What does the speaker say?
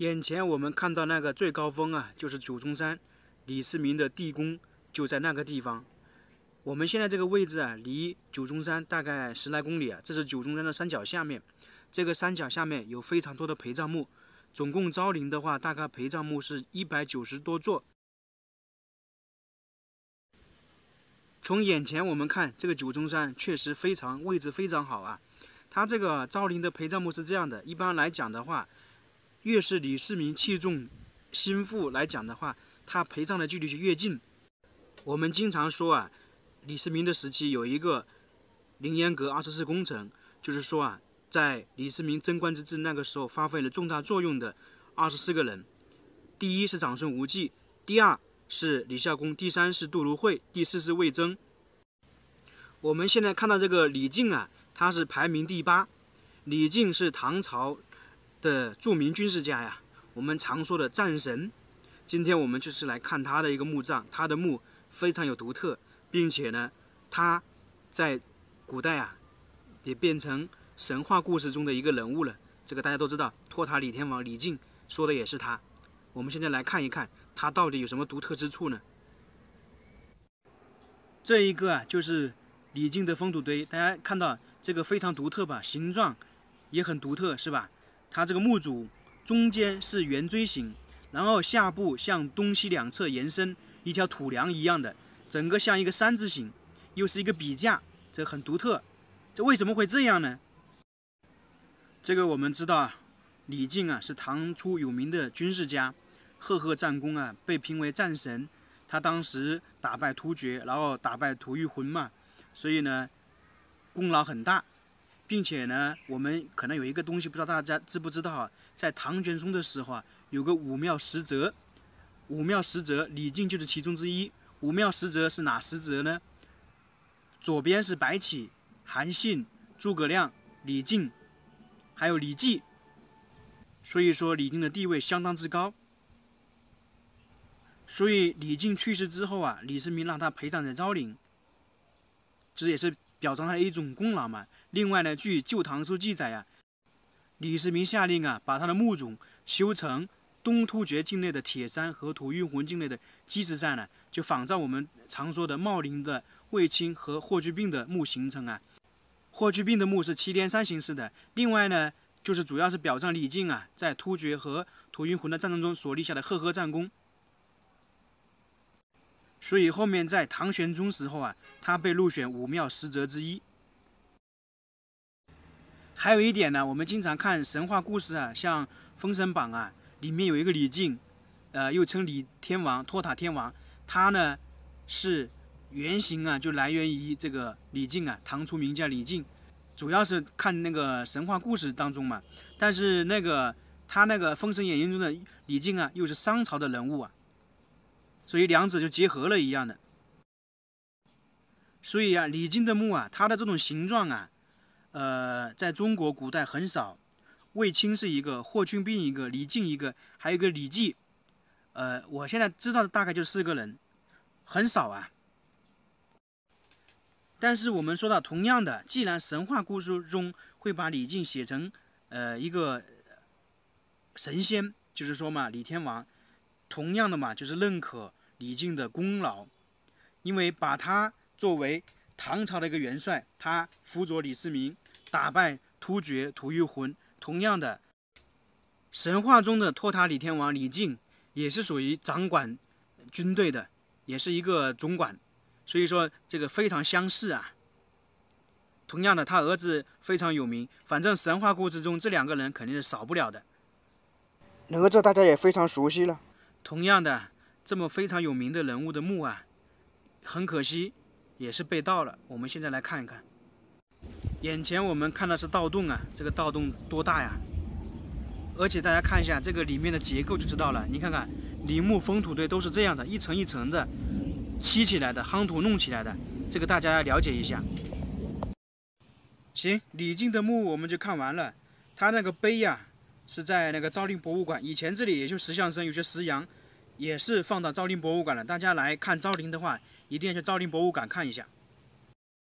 眼前我们看到那个最高峰啊，就是九重山，李世民的地宫就在那个地方。我们现在这个位置啊，离九重山大概十来公里啊，这是九重山的山脚下面。这个山脚下面有非常多的陪葬墓，总共昭陵的话，大概陪葬墓是一百九十多座。从眼前我们看，这个九重山确实非常位置非常好啊。它这个昭陵的陪葬墓是这样的，一般来讲的话。越是李世民器重、心腹来讲的话，他陪葬的距离就越近。我们经常说啊，李世民的时期有一个凌烟阁二十四功臣，就是说啊，在李世民贞观之治那个时候发挥了重大作用的二十四个人。第一是长孙无忌，第二是李孝恭，第三是杜如晦，第四是魏征。我们现在看到这个李靖啊，他是排名第八。李靖是唐朝。的著名军事家呀，我们常说的战神，今天我们就是来看他的一个墓葬，他的墓非常有独特，并且呢，他，在古代啊，也变成神话故事中的一个人物了。这个大家都知道，托塔李天王李靖说的也是他。我们现在来看一看，他到底有什么独特之处呢？这一个啊，就是李靖的封土堆，大家看到这个非常独特吧，形状也很独特，是吧？它这个墓主中间是圆锥形，然后下部向东西两侧延伸一条土梁一样的，整个像一个山字形，又是一个笔架，这很独特。这为什么会这样呢？这个我们知道啊，李靖啊是唐初有名的军事家，赫赫战功啊被评为战神。他当时打败突厥，然后打败吐谷浑嘛，所以呢功劳很大。并且呢，我们可能有一个东西，不知道大家知不知道啊？在唐玄宗的时候啊，有个武庙十哲，武庙十哲，李靖就是其中之一。武庙十哲是哪十哲呢？左边是白起、韩信、诸葛亮、李靖，还有李绩。所以说，李靖的地位相当之高。所以李靖去世之后啊，李世民让他陪葬在昭陵，这也是表彰他的一种功劳嘛。另外呢，据《旧唐书》记载呀，李世民下令啊，把他的墓冢修成东突厥境内的铁山和吐谷浑境内的基石山呢，就仿照我们常说的茂陵的卫青和霍去病的墓形成啊。霍去病的墓是七连山形式的。另外呢，就是主要是表彰李靖啊，在突厥和吐谷浑的战争中所立下的赫赫战功。所以后面在唐玄宗时候啊，他被入选五庙十哲之一。还有一点呢，我们经常看神话故事啊，像《封神榜》啊，里面有一个李靖，呃，又称李天王、托塔天王，他呢是原型啊，就来源于这个李靖啊，唐初名将李靖，主要是看那个神话故事当中嘛。但是那个他那个《封神演义》中的李靖啊，又是商朝的人物啊，所以两者就结合了一样的。所以啊，李靖的墓啊，它的这种形状啊。呃，在中国古代很少，卫青是一个，霍去病一个，李靖一个，还有一个李绩，呃，我现在知道的大概就四个人，很少啊。但是我们说到同样的，既然神话故事中会把李靖写成，呃，一个神仙，就是说嘛，李天王，同样的嘛，就是认可李靖的功劳，因为把他作为。唐朝的一个元帅，他辅佐李世民打败突厥吐谷浑。同样的，神话中的托塔李天王李靖也是属于掌管军队的，也是一个总管。所以说，这个非常相似啊。同样的，他儿子非常有名。反正神话故事中这两个人肯定是少不了的。哪吒大家也非常熟悉了。同样的，这么非常有名的人物的墓啊，很可惜。也是被盗了。我们现在来看一看，眼前我们看的是盗洞啊，这个盗洞多大呀？而且大家看一下这个里面的结构就知道了。你看看陵墓封土堆都是这样的，一层一层的砌起来的，夯土弄起来的。这个大家要了解一下。行，李靖的墓我们就看完了。他那个碑呀，是在那个昭陵博物馆。以前这里也就石像生，有些石羊，也是放到昭陵博物馆了。大家来看昭陵的话。一定要去昭陵博物馆看一下。